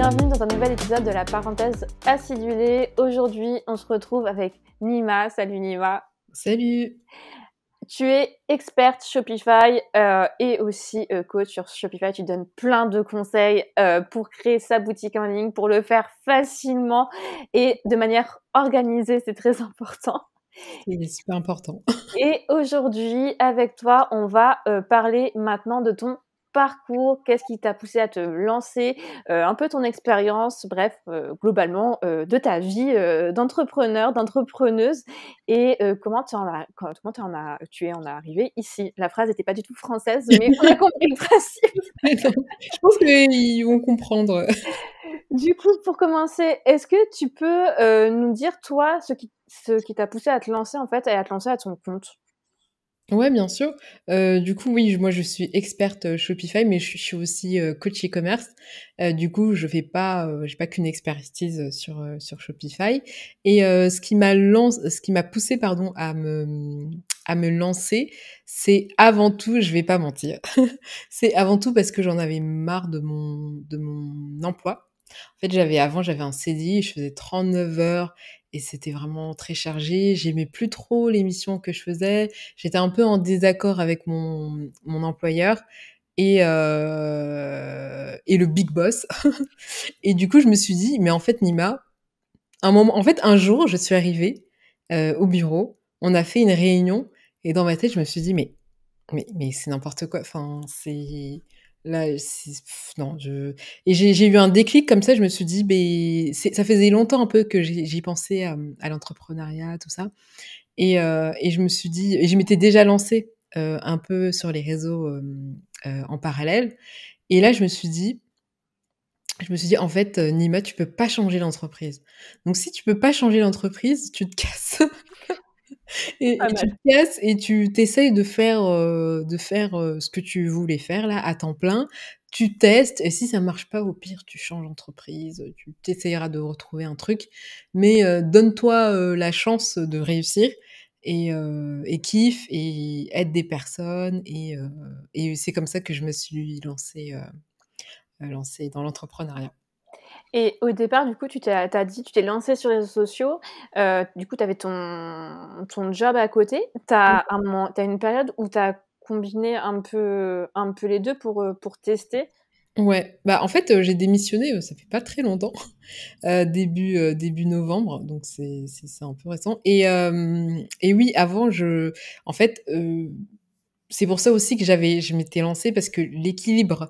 bienvenue dans un nouvel épisode de la parenthèse acidulée. Aujourd'hui, on se retrouve avec Nima. Salut Nima. Salut. Tu es experte Shopify euh, et aussi euh, coach sur Shopify. Tu donnes plein de conseils euh, pour créer sa boutique en ligne, pour le faire facilement et de manière organisée. C'est très important. C'est super important. Et aujourd'hui, avec toi, on va parler maintenant de ton parcours, qu'est-ce qui t'a poussé à te lancer, euh, un peu ton expérience, bref, euh, globalement, euh, de ta vie d'entrepreneur, d'entrepreneuse, et comment, tu en, as, comment en as, tu es en arrivé ici. La phrase n'était pas du tout française, mais on a compris le principe. Je pense qu'ils vont comprendre. Du coup, pour commencer, est-ce que tu peux nous dire, toi, ce qui, ce qui t'a poussé à te lancer, en fait, et à te lancer à ton compte Ouais, bien sûr. Euh, du coup, oui, moi je suis experte euh, Shopify, mais je, suis aussi euh, coach e-commerce. du coup, je fais pas, j'ai pas qu'une expertise sur sur Shopify. Et ce qui m'a lancé, ce qui m'a poussé, pardon, à me à me lancer, c'est avant tout, je vais pas mentir, c'est avant tout parce que j'en avais marre de mon de mon emploi. En fait, j'avais avant, j'avais un CDI, je faisais 39 heures et c'était vraiment très chargé. J'aimais plus trop l'émission que je faisais. J'étais un peu en désaccord avec mon, employeur et, euh, et le big boss. et du coup, je me suis dit, mais en fait, Nima, un moment, en fait, un jour, je suis arrivée euh, au bureau. On a fait une réunion et dans ma tête, je me suis dit, mais mais, mais c'est n'importe quoi. Enfin, c'est Là, euh, non, je... Et j'ai eu un déclic comme ça, je me suis dit, ça faisait longtemps un peu que j'y pensais euh, à, l'entrepreneuriat, tout ça. Et, euh, et, je me suis dit, et je m'étais déjà lancé un peu sur les réseaux en parallèle. Et là, je me suis dit, je me suis dit, en fait, Nima, tu peux pas changer l'entreprise. Donc, si tu peux pas changer l'entreprise, tu te casses et, tu casses et tu t'essayes de faire, euh, de faire euh, ce que tu voulais faire là à temps plein. Tu testes et si ça marche pas, au pire, tu changes d'entreprise, tu t'essayeras de retrouver un truc. Mais euh, donne-toi la chance de réussir et, et, kiffe et aide des personnes. Et, c'est comme ça que je me suis lancée, lancée dans l'entrepreneuriat. Et au départ, du coup, tu t'es, tu t'es lancé sur les réseaux sociaux. Euh, du coup, tu avais ton, ton job à côté. Tu as, un, t'as une période où tu as combiné un peu, un peu les deux pour, euh, pour tester. Ouais, bah en fait, euh, j'ai démissionné, ça fait pas très longtemps, début, début novembre, donc c'est, un peu récent. Et, et oui, avant, je, en fait, c'est pour ça aussi que j'avais, je m'étais lancée parce que l'équilibre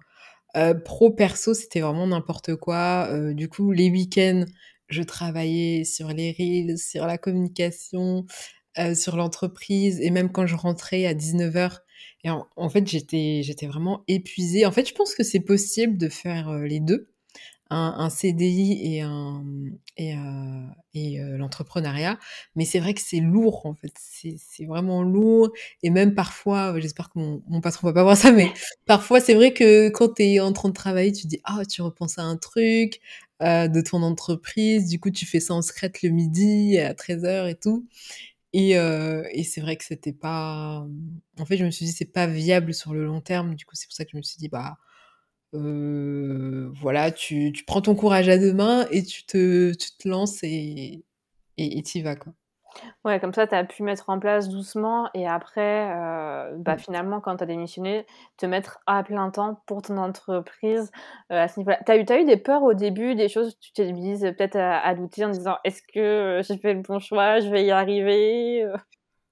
euh, pro perso, c'était vraiment n'importe quoi. Euh, du coup, les week-ends, je travaillais sur les reels, sur la communication, euh, sur l'entreprise, et même quand je rentrais à 19h, et en, fait, j'étais, j'étais vraiment épuisée. En fait, je pense que c'est possible de faire les deux un, CDI et, un, euh, euh, l'entrepreneuriat. Mais c'est vrai que c'est lourd, en fait. C'est vraiment lourd. Et même parfois, euh, j'espère que mon, mon, patron va pas voir ça, mais parfois, c'est vrai que quand tu es en train de travailler, tu dis, ah, tu repenses à un truc de ton entreprise. Du coup, tu fais ça en secrète le midi à 13h et tout. Et, et c'est vrai que c'était pas. En fait, je me suis dit, c'est pas viable sur le long terme. Du coup, c'est pour ça que je me suis dit, bah voilà, tu, prends ton courage à deux mains et tu te, tu te lances et t'y vas, quoi. Ouais, comme ça, tu as pu mettre en place doucement et après, bah, finalement, quand tu as démissionné, te mettre à plein temps pour ton entreprise à ce niveau-là. Tu as, eu des peurs au début, des choses, tu t'es mise peut-être à, douter en disant est-ce que j'ai fait le bon choix, je vais y arriver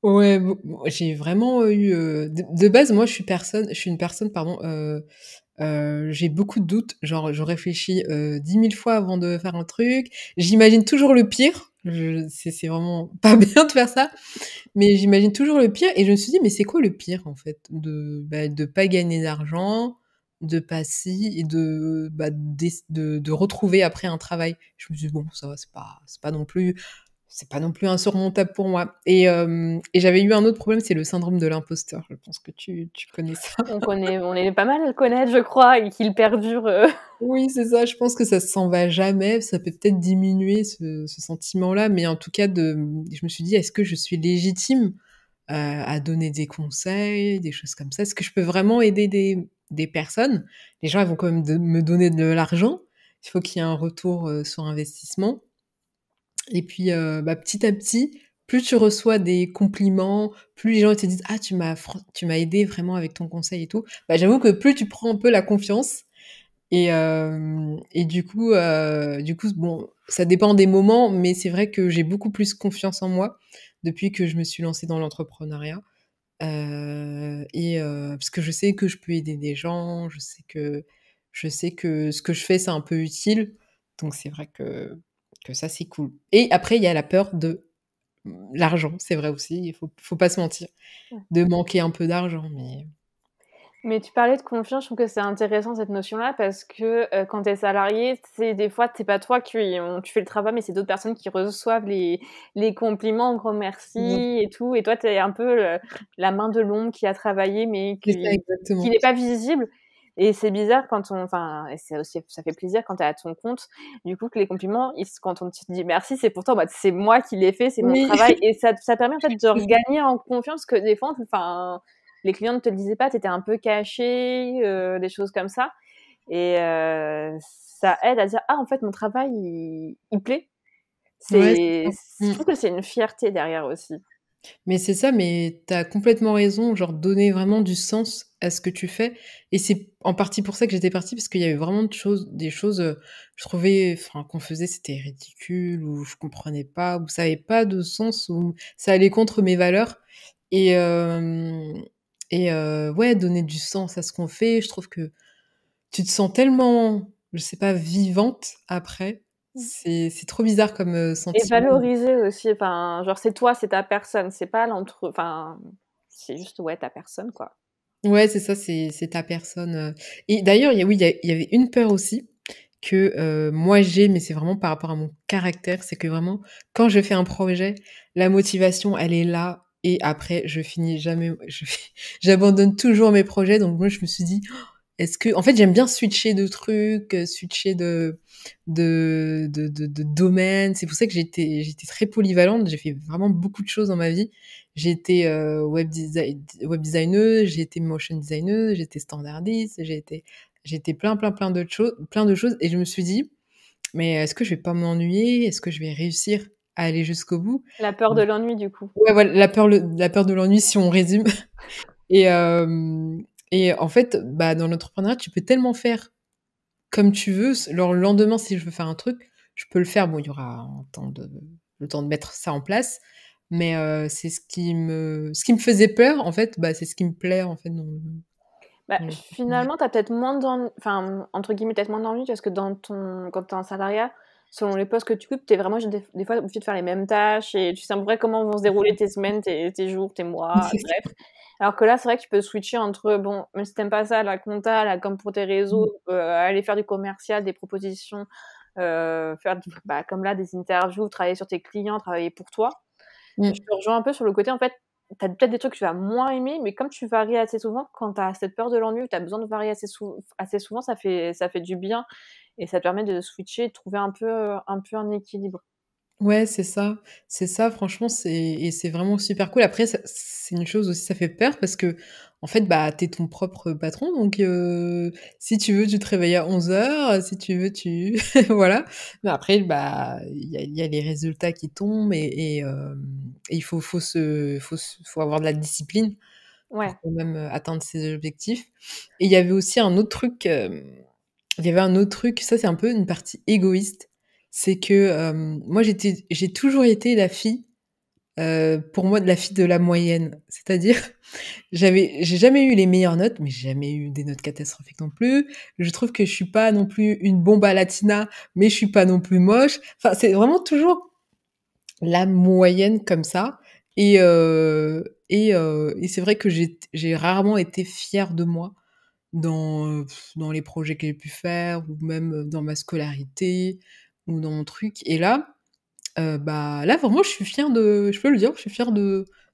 Ouais, j'ai vraiment eu. de, de, base, moi, je suis, personne, je suis une personne pardon, euh, j'ai beaucoup de doutes, genre je réfléchis euh, dix mille fois avant de faire un truc. J'imagine toujours le pire. C'est vraiment pas bien de faire ça, mais j'imagine toujours le pire. Et je me suis dit, mais c'est quoi le pire en fait bah, de pas gagner d'argent, de passer, et bah, de, retrouver après un travail. Je me suis dit, bon ça va, c'est pas c'est pas non plus c'est pas non plus insurmontable pour moi. Euh, et, j'avais eu un autre problème, c'est le syndrome de l'imposteur. Je pense que tu, connais ça. on, connaît, on est pas mal à le connaître, je crois, et qu'il perdure. Euh. Oui, c'est ça. Je pense que ça s'en va jamais. Ça peut peut-être diminuer ce, sentiment-là, mais en tout cas, je me suis dit, est-ce que je suis légitime euh, à donner des conseils, des choses comme ça Est-ce que je peux vraiment aider des, personnes Les gens, ils vont quand même me donner de l'argent. Il faut qu'il y ait un retour sur investissement. Et puis, euh, bah, petit à petit, plus tu reçois des compliments, plus les gens te disent Ah, tu m'as, tu m'as aidé vraiment avec ton conseil et tout. Bah, j'avoue que plus tu prends un peu la confiance. Et, euh, et du coup, euh, du coup, bon, ça dépend des moments, mais c'est vrai que j'ai beaucoup plus confiance en moi depuis que je me suis lancée dans l'entrepreneuriat. et parce que je sais que je peux aider des gens, je sais que je sais que ce que je fais c'est un peu utile, donc c'est vrai que que ça, c'est cool. Et après, il y a la peur de l'argent, c'est vrai aussi, il faut, faut pas se mentir, de manquer un peu d'argent, mais... Mais tu parlais de confiance, je trouve que c'est intéressant cette notion-là parce que euh, quand tu es salarié, c'est des fois, c'est pas toi qui tu fais le travail, mais c'est d'autres personnes qui reçoivent les, les compliments, grand merci mmh. et tout. Et toi, tu es un peu la main de l'ombre qui a travaillé, mais qui n'est pas visible. Et c'est bizarre quand on, enfin, c'est aussi, ça fait plaisir quand t'es à ton compte. Du coup, que les compliments, quand on te dit merci, c'est pourtant, bah, c'est moi qui l'ai fait, c'est mon travail, et ça, ça permet en fait de gagner en confiance que des fois, enfin, les clients ne te le disaient pas, t'étais un peu caché, euh, des choses comme ça, et euh, ça aide à dire ah en fait mon travail il, plaît. C'est, je mmh. trouve que c'est une fierté derrière aussi. Mais c'est ça, mais t'as complètement raison, genre donner vraiment du sens à ce que tu fais. Et c'est en partie pour ça que j'étais partie, parce qu'il y avait vraiment choses, des choses, euh, je trouvais, enfin, qu'on faisait, c'était ridicule, ou je comprenais pas, ou ça avait pas de sens, ou ça allait contre mes valeurs. Et, euh, et euh, ouais, donner du sens à ce qu'on fait, je trouve que tu te sens tellement, je sais pas, vivante après, Mmh. C'est, trop bizarre comme sentiment. Et valoriser aussi, enfin, genre c'est toi, c'est ta personne, c'est pas l'entre, enfin, c'est juste ouais ta personne quoi. Ouais, c'est ça, c'est, ta personne. Et d'ailleurs, il y oui, il y, avait une peur aussi que moi j'ai, mais c'est vraiment par rapport à mon caractère, c'est que vraiment quand je fais un projet, la motivation elle est là et après je finis jamais, j'abandonne toujours mes projets. Donc moi je me suis dit, est-ce que, en fait, j'aime bien switcher de trucs, euh, switcher de de, domaines. C'est pour ça que j'étais j'étais très polyvalente. J'ai fait vraiment beaucoup de choses dans ma vie. J'étais été euh, web, design, designer, j'ai motion designer, j'ai standardiste, j'ai été plein plein plein de choses, plein de choses. Et je me suis dit, mais est-ce que je vais pas m'ennuyer Est-ce que je vais réussir à aller jusqu'au bout La peur de l'ennui, du coup. Ouais, voilà, la peur, la peur de l'ennui, si on résume. Et, euh, et en fait, bah, dans l'entrepreneuriat, tu peux tellement faire comme tu veux. Alors, le lendemain, si je veux faire un truc, je peux le faire. Bon, il y aura temps de, le temps de mettre ça en place. Mais euh, c'est ce qui me ce qui me faisait peur en fait, bah, c'est ce qui me plaît en fait Bah, finalement, tu as peut-être moins d'envie, enfin, entre guillemets, peut-être moins d'envie parce que dans ton... quand tu es un salariat, selon les postes que tu coupes, tu es vraiment des, fois obligé de faire les mêmes tâches et tu sais à peu comment vont se dérouler tes semaines, tes, jours, tes mois, bref. Alors que là, c'est vrai que tu peux switcher entre, bon, mais si t'aimes pas ça, la compta, la comme pour tes réseaux, mmh. euh, aller faire du commercial, des propositions, euh, faire bah, comme là, des interviews, travailler sur tes clients, travailler pour toi. Mmh. Je rejoins un peu sur le côté, en fait, t'as peut-être des trucs que tu vas moins aimer, mais comme tu varies assez souvent, quand t'as cette peur de l'ennui, as besoin de varier assez, souvent. assez souvent, ça fait, ça fait du bien et ça te permet de switcher, de trouver un peu, un peu un équilibre. Ouais, c'est ça. C'est ça, franchement, et c'est vraiment super cool. Après, c'est une chose aussi, ça fait peur parce que, en fait, bah, t'es ton propre patron. Donc, si tu veux, tu te réveilles à 11h. Si tu veux, tu. voilà. Mais après, bah, il y a, les résultats qui tombent et, il faut, faut, avoir de la discipline pour même atteindre ses objectifs. Et il y avait aussi un autre truc. il y avait un autre truc, ça, c'est un peu une partie égoïste c'est que euh, moi j'ai toujours été la fille, euh, pour moi, de la fille de la moyenne. C'est-à-dire, j'avais, j'ai jamais eu les meilleures notes, mais j'ai jamais eu des notes catastrophiques non plus. Je trouve que je suis pas non plus une bombe à latina, mais je suis pas non plus moche. Enfin, c'est vraiment toujours la moyenne comme ça. Et, euh, et, c'est vrai que j'ai, rarement été fière de moi dans, dans les projets que j'ai pu faire ou même dans ma scolarité ou dans mon truc. Et là, euh, bah là vraiment, je suis fière de, je peux le dire, je suis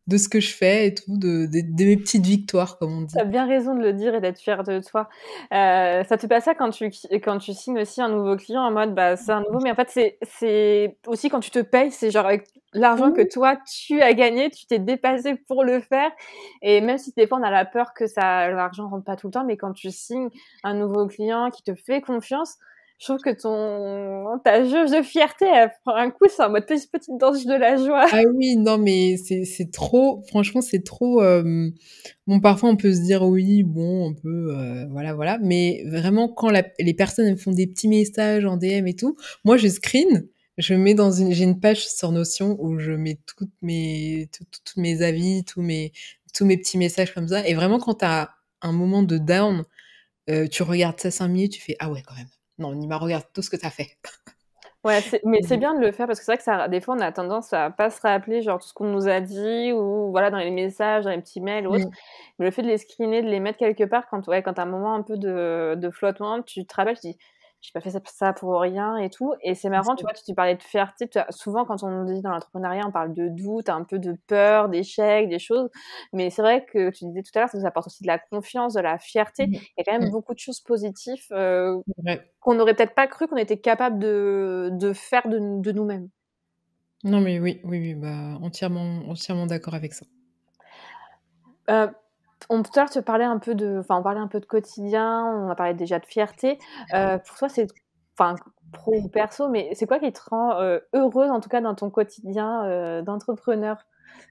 de ce que je fais et tout, de, mes petites victoires, comme on dit. Tu as bien raison de le dire et d'être fière de toi. Euh, ça te passe ça quand tu, quand tu signes aussi un nouveau client en mode, bah, c'est un nouveau, mais en fait, c'est aussi quand tu te payes, c'est genre avec l'argent que mmh. toi, tu as gagné, tu t'es dépassé pour le faire. Et même si des fois, on a la peur que ça l'argent rentre pas tout le temps, mais quand tu signes un nouveau client qui te fait confiance, je trouve que ton ta jauge de fierté elle prend un coup c'est en mode petite danse de la joie ah oui non mais c'est trop franchement c'est trop euh, bon parfois on peut se dire oui bon on peut euh, voilà voilà mais vraiment quand les personnes font des petits messages en DM et tout moi je screen je mets dans une j'ai une page sur Notion où je mets toutes mes toutes, mes avis tous mes tous mes petits messages comme ça et vraiment quand as un moment de down euh, tu regardes ça cinq minutes tu fais ah ouais quand même non, Nima, regarde tout ce que tu as fait. Ouais, mais c'est mhm. bien de le faire parce que c'est vrai que ça, des fois, on a tendance à pas se rappeler genre tout ce qu'on nous a dit ou voilà dans les messages, dans les petits mails ou autre. Mhm. Mais le fait de les screener, de les mettre quelque part, quand ouais, quand as un moment un peu de, de flottement, tu te rappelles, tu dis j'ai pas fait ça pour rien et tout. Et c'est marrant, tu vois, tu, parlais de fierté. souvent, quand on dit dans l'entrepreneuriat, on parle de doute, un peu de peur, d'échec, des choses. Mais c'est vrai que tu disais tout à l'heure, ça nous apporte aussi de la confiance, de la fierté. Mmh. Il y a quand même mmh. beaucoup de choses positives euh, qu'on n'aurait peut-être pas cru qu'on était capable de, de faire de, nous-mêmes. Non, mais oui, oui, oui, bah, entièrement, entièrement d'accord avec ça. Euh, on, un peu de, enfin, parlait un peu de quotidien, on a parlé déjà de fierté. Euh, pour toi, c'est, enfin, pro ou perso, mais c'est quoi qui te rend euh, heureuse, en tout cas, dans ton quotidien euh, d'entrepreneur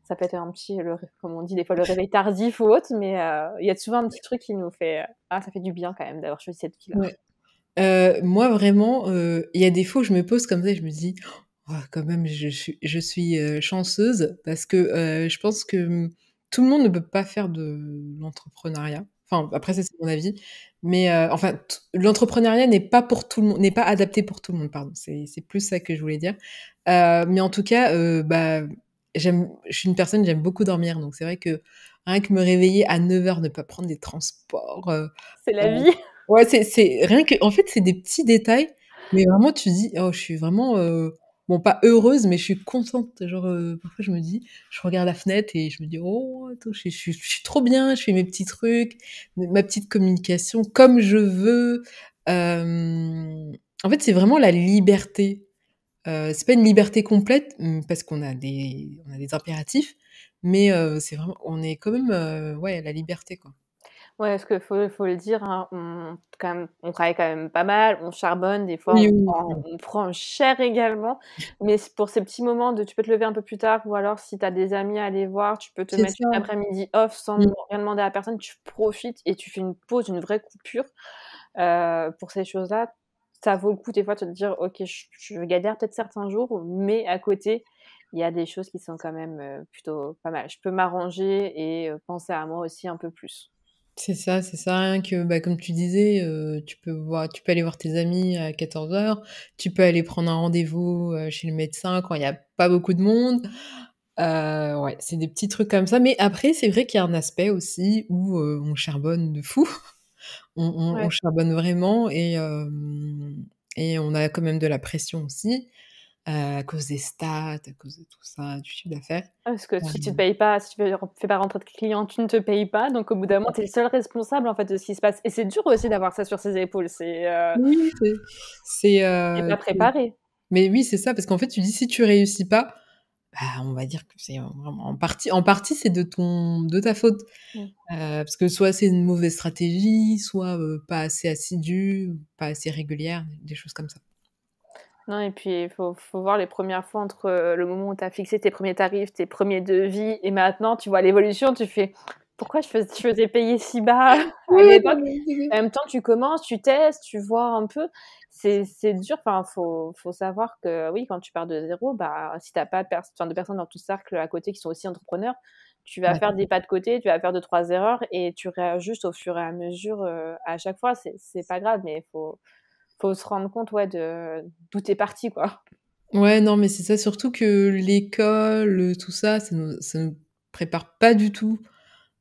Ça peut être un petit, comme on dit des fois, le réveil tardif ou autre, mais il y a souvent un petit truc qui nous fait, ah, ça fait du bien quand même d'avoir choisi cette fille moi, vraiment, il y a des fois où je me pose comme ça, et je me dis, oh, quand même, je, je suis chanceuse parce que je pense que hmm, tout le monde ne peut pas faire de l'entrepreneuriat. Enfin, après, c'est mon avis. Mais euh, enfin, l'entrepreneuriat n'est pas pour tout le monde, n'est pas adapté pour tout le monde, pardon. C'est plus ça que je voulais dire. Euh, mais en tout cas, euh, bah, j'aime, je suis une personne, j'aime beaucoup dormir. Donc, c'est vrai que rien que me réveiller à 9 h ne pas prendre des transports. c'est la vie. Ouais, c'est rien que, en fait, c'est des petits détails. Mais vraiment, tu dis, oh, je suis vraiment pas heureuse, mais je suis contente. Genre, euh, parfois, je me dis, je regarde la fenêtre et je me dis, oh, je, suis trop bien, je fais mes petits trucs, ma petite communication comme je veux. Euh, en fait, c'est vraiment la liberté. Euh, c'est pas une liberté complète parce qu'on a des, on a des impératifs, mais c'est vraiment, on est quand même, ouais, la liberté, quoi. Ouais, parce qu'il faut, le dire, hein, on, quand on travaille quand même pas mal, on charbonne, des fois on, Prend, cher également. Mais pour ces petits moments de tu peux te lever un peu plus tard, ou alors si tu as des amis à aller voir, tu peux te mettre après-midi off sans rien demander à la personne, tu profites et tu fais une pause, une vraie coupure. Euh, pour ces choses-là, ça vaut le coup des fois de te dire, ok, je, je galère peut-être certains jours, mais à côté, il y a des choses qui sont quand même euh, plutôt pas mal. Je peux m'arranger et euh, penser à moi aussi un peu plus. C'est ça, c'est ça. Rien que, bah, comme tu disais, euh, tu peux tu peux aller voir tes amis à 14 h tu peux aller prendre un rendez-vous euh, chez le médecin quand il n'y a pas beaucoup de monde. Euh, ouais, c'est des petits trucs comme ça. Mais après, c'est vrai qu'il y a un aspect aussi où on charbonne de fou. on, charbonne vraiment et on a quand même de la pression aussi. Euh, à cause des stats, à cause de tout ça, du chiffre d'affaires. Parce que si tu ne euh, payes pas, si tu ne fais pas rentrer de clients, tu ne te payes pas. Donc au bout d'un moment, tu es le seul responsable en fait de ce qui se passe. Et c'est dur aussi d'avoir ça sur ses épaules. C'est euh, oui, c'est euh... pas préparé. Mais oui, c'est ça, parce qu'en fait, tu dis si tu réussis pas, bah, on va dire que c'est en partie, en partie c'est de ton, de ta faute, mm. parce que soit c'est une mauvaise stratégie, soit pas assez assidue, pas assez régulière, des choses comme ça. Non, et puis il faut, voir les premières fois entre euh, le moment où tu as fixé tes premiers tarifs, tes premiers devis, et maintenant tu vois l'évolution, tu fais pourquoi je faisais, payer si bas à l'époque En même temps, tu commences, tu testes, tu vois un peu. C'est, dur, enfin, faut, faut savoir que oui, quand tu pars de zéro, bah, si tu n'as pas de, personnes dans ton cercle à côté qui sont aussi entrepreneurs, tu vas faire des pas de côté, tu vas faire deux, trois erreurs et tu réajustes au fur et à mesure euh, à chaque fois. c'est pas grave, mais il faut faut se rendre compte ouais, de d'où t'es parti, quoi. Ouais, non, mais c'est ça, surtout que l'école, tout ça, ça ne nous, ça nous prépare pas du tout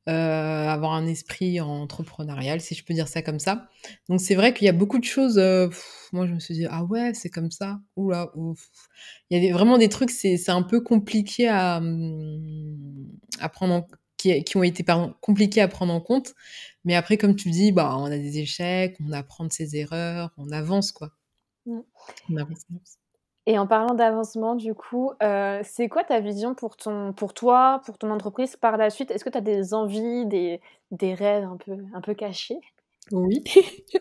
euh, à avoir un esprit entrepreneurial, si je peux dire ça comme ça. Donc c'est vrai qu'il y a beaucoup de choses, euh, moi je me suis dit, ah ouais, c'est comme ça, là, ouf. Il y a vraiment des trucs, c'est un peu compliqué à, hum, à prendre qui, ont été pardon, compliqués à prendre en compte. Mais après, comme tu dis, bah, on a des échecs, on apprend de ses erreurs, on avance, quoi. Mmh. On avance. Et en parlant d'avancement, du coup, euh, c'est quoi ta vision pour, ton, pour toi, pour ton entreprise par la suite Est-ce que tu as des envies, des, des rêves un peu, un peu cachés oui.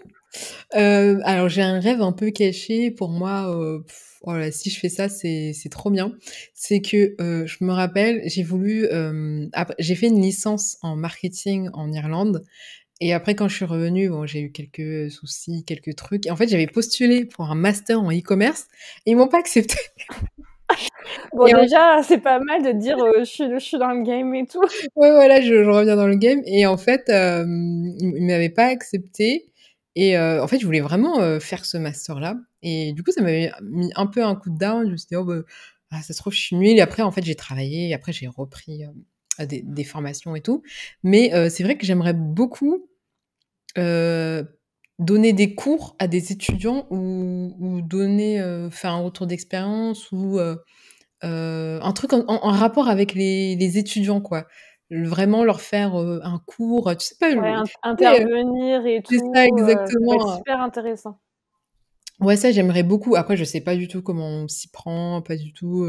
Euh, alors j'ai un rêve un peu caché. Pour moi, euh, oh si je fais ça, c'est trop bien. C'est que euh, je me rappelle, j'ai voulu, euh, j'ai fait une licence en marketing en Irlande. Et après, quand je suis revenue, bon, j'ai eu quelques soucis, quelques trucs. en fait, j'avais postulé pour un master en e-commerce et ils m'ont pas accepté. bon, déjà, c'est pas mal de dire euh, je, suis, suis, dans le game et tout. Ouais, voilà, je, reviens dans le game. Et en fait, euh, ils il m'avait pas accepté. Et euh, en fait, je voulais vraiment faire ce master-là. Et du coup, ça m'avait mis un peu un coup de down. Je me suis dit, oh, bah, ah, ça se trouve, je suis nulle. Et après, en fait, j'ai travaillé. après, j'ai repris des, des, formations et tout. Mais c'est vrai que j'aimerais beaucoup donner des cours à des étudiants ou, ou donner, euh, faire un retour d'expérience ou euh, euh, un truc en, rapport avec les, les étudiants, quoi. vraiment leur faire un cours, tu sais pas. intervenir et tout. C'est ça, exactement. super intéressant. Ouais, ça, j'aimerais beaucoup. Après, je sais pas du tout comment on s'y prend, pas du tout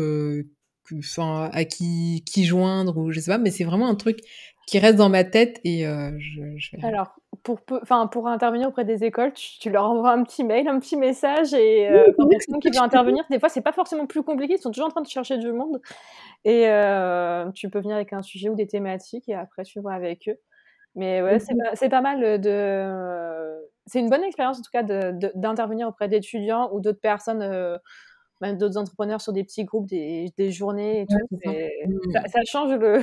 enfin à qui qui joindre ou je sais pas mais c'est vraiment un truc qui reste dans ma tête et je, je... alors pour, pour intervenir auprès des écoles, tu, leur envoies un petit mail, un petit message et euh, oui, pour qui intervenir, des fois c'est pas forcément plus compliqué, ils sont toujours en train de chercher du monde et euh, tu peux venir avec un sujet ou des thématiques et après tu vois avec eux. Mais mhm. c'est pas, mal de. C'est une bonne expérience en tout cas d'intervenir auprès d'étudiants ou d'autres personnes, euh, même d'autres entrepreneurs sur des petits groupes, des, des journées et tout. Mhm. ça, change le,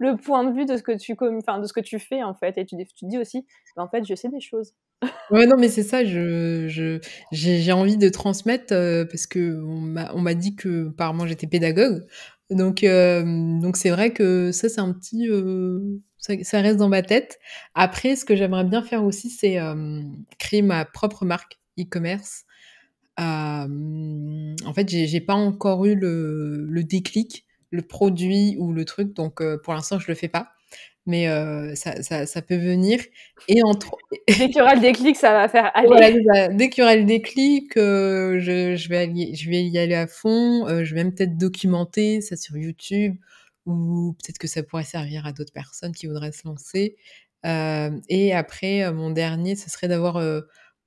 le point de vue de ce que tu, enfin, de ce que tu fais en fait, et tu, dis aussi, bah, en fait, je sais des choses. ouais, non, mais c'est ça, je, j'ai, envie de transmettre euh, parce que on m'a, dit que apparemment j'étais pédagogue. Donc, euh, donc c'est vrai que ça, c'est un petit. Euh, ça, reste dans ma tête. Après, ce que j'aimerais bien faire aussi, c'est créer ma propre marque e-commerce. en fait, j'ai, pas encore eu le déclic le produit ou le truc. Donc, euh, pour l'instant, je le fais pas mais euh, ça, ça, peut venir. Et entre... dès qu'il y aura le déclic, ça va faire aller. dès qu'il y aura le déclic, euh, je, je, vais aller, je vais y aller à fond. je vais même peut-être documenter ça sur YouTube ou peut-être que ça pourrait servir à d'autres personnes qui voudraient se lancer. et après, mon dernier, ce serait d'avoir,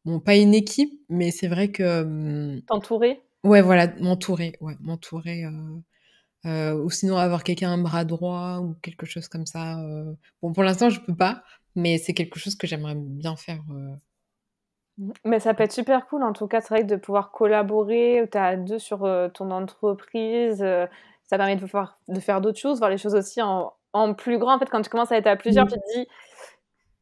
bon, pas une équipe, mais c'est vrai que... T'entourer Ouais, voilà, m'entourer, ouais, m'entourer euh, ou sinon avoir quelqu'un un bras droit ou quelque chose comme ça. Euh. Bon, pour l'instant, je peux pas, mais c'est quelque chose que j'aimerais bien faire. Euh. Mmh. Mais ça peut être super cool, en tout cas, c'est vrai de pouvoir collaborer, tu as deux sur ton entreprise, ça permet de, faire d'autres choses, voir les choses aussi en, plus grand. En fait, quand tu commences à être à plusieurs, mmh. tu dis,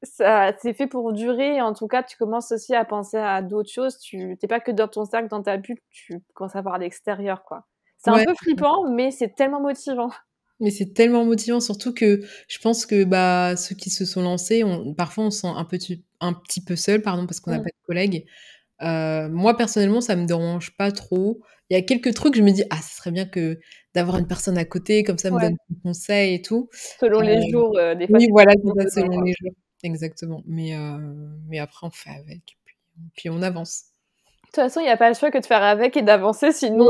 ça c'est fait pour durer en tout cas tu commences aussi à penser à d'autres choses tu t'es pas que dans ton cercle dans ta bulle tu commences à voir l'extérieur quoi c'est un peu flippant, mais c'est tellement motivant. Mais c'est tellement motivant, surtout que je pense que bah, ceux qui se sont lancés, parfois on se sent un petit, un petit peu seul, pardon, parce qu'on n'a mm. pas de collègues. Euh, moi, personnellement, ça me dérange pas trop. Il y a quelques trucs, je me dis, ah, ce serait bien que d'avoir une personne à côté, comme ça, me donne des conseils et tout. Selon les euh, jours, euh, des fois. Oui, voilà, selon les jours. Exactement. Mais, mais après, on fait avec, puis on avance. De toute façon, il n'y a pas le choix que de faire avec et d'avancer, sinon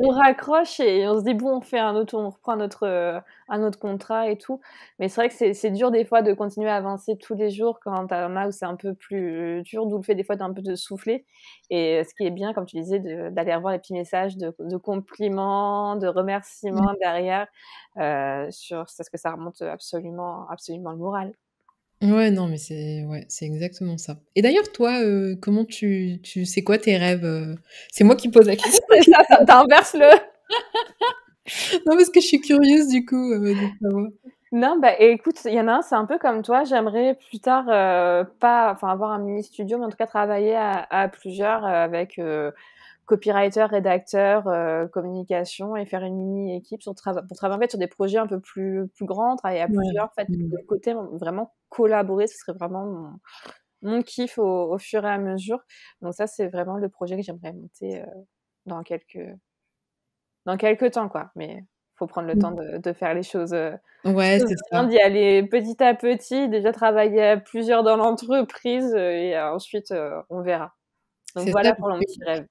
on, raccroche et on se dit bon, on fait un autre, on reprend notre, euh, un autre contrat et tout. Mais c'est vrai que c'est dur des fois de continuer à avancer tous les jours quand on a où c'est un peu plus dur, d'où le fait des fois d'un peu de souffler. Et ce qui est bien, comme tu disais, d'aller revoir les petits messages de, de compliments, de remerciements mmh. derrière, euh, sur parce que ça remonte absolument, absolument le moral. Ouais, non, mais c'est ouais, c'est exactement ça. Et d'ailleurs, toi, euh, comment tu, tu c'est quoi tes rêves euh? C'est moi qui pose la question. ça, t'inverse le. non, parce que je suis curieuse du coup euh, de savoir. Non, bah écoute, il y en a un, c'est un peu comme toi. J'aimerais plus tard euh, pas, enfin avoir un mini studio, mais en tout cas travailler à, plusieurs euh, avec euh, copywriter, rédacteur, euh, communication et faire une mini équipe sur pour travailler en fait, sur des projets un peu plus plus grands, travailler à plusieurs, en fait, de côté vraiment collaborer, ce serait vraiment mon, kiff au, au, fur et à mesure. Donc ça, c'est vraiment le projet que j'aimerais monter dans quelques dans quelques temps, quoi. Mais prendre le mmh. temps de, faire les choses. Euh, ouais, c'est ça. D'y aller petit à petit, déjà travailler à plusieurs dans l'entreprise euh, et euh, ensuite on verra. Donc voilà pour mon rêve.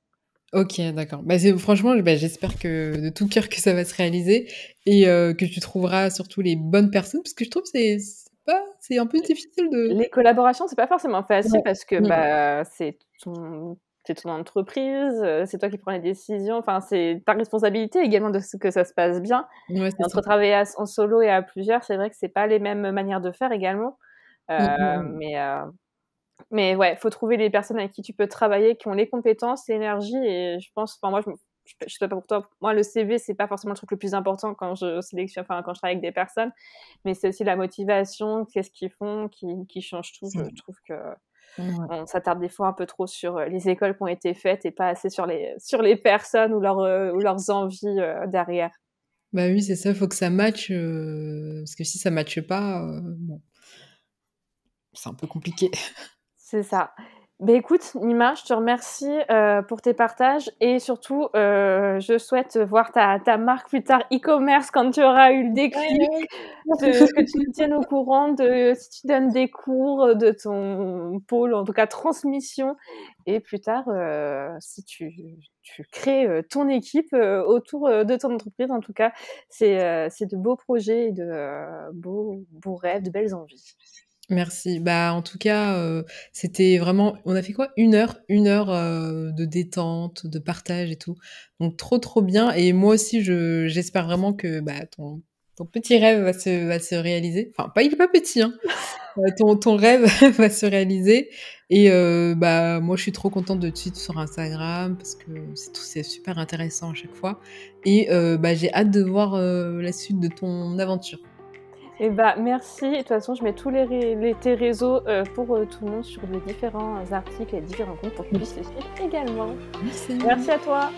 Ok, d'accord. Bah, franchement, bah, j'espère que de tout cœur que ça va se réaliser et que tu trouveras surtout les bonnes personnes parce que je trouve que c'est pas c'est un peu difficile de les collaborations c'est pas forcément facile parce que mmh. bah c'est ton c'est ton entreprise, euh, c'est toi qui prends les décisions, enfin, c'est ta responsabilité également de ce que ça se passe bien. entre travailler en solo et à plusieurs, c'est vrai que c'est pas les mêmes manières de faire également. Euh, mais euh, mais ouais, faut trouver les personnes avec qui tu peux travailler, qui ont les compétences, l'énergie et je pense, enfin moi je je, sais pas pour toi, moi le CV c'est pas forcément le truc le plus important quand je sélectionne, enfin quand je travaille avec des personnes, mais c'est aussi la motivation, qu'est-ce qu'ils font, qui, qui change tout. je trouve que on s'attarde des fois un peu trop sur euh, les écoles qui ont été faites et pas assez sur les, sur les personnes ou, euh, ou leurs envies euh, derrière. Bah oui, c'est ça, il faut que ça matche, parce que si ça ne matche pas, bon, c'est un peu compliqué. C'est ça. Bah, écoute, Nima, je te remercie euh, pour tes partages et surtout, euh, je souhaite voir ta, marque plus tard e-commerce quand tu auras eu le déclic, que tu nous tiennes au courant de si tu donnes des cours de ton pôle, en tout cas transmission, et plus tard, euh, si tu, crées ton équipe autour de ton entreprise, en tout cas, c'est de beaux projets et de beaux, beaux rêves, de belles envies. Merci. Bah, en tout cas, euh, c'était vraiment. On a fait quoi Une heure, une heure euh, de détente, de partage et tout. Donc trop, trop bien. Et moi aussi, je, j'espère vraiment que bah, ton, ton petit rêve va se, va se réaliser. Enfin, pas il est pas petit. Hein. Euh, ton, ton rêve va se réaliser. Et bah, moi, je suis trop contente de te suivre sur Instagram parce que c'est tout, c'est super intéressant à chaque fois. Et bah, j'ai hâte de voir la suite de ton aventure. Eh ben, et bah, merci. De toute façon, je mets tous les, tes réseaux euh, pour euh, tout le monde sur les différents articles et différents comptes pour qu'ils puissent les suivre également. Merci à toi.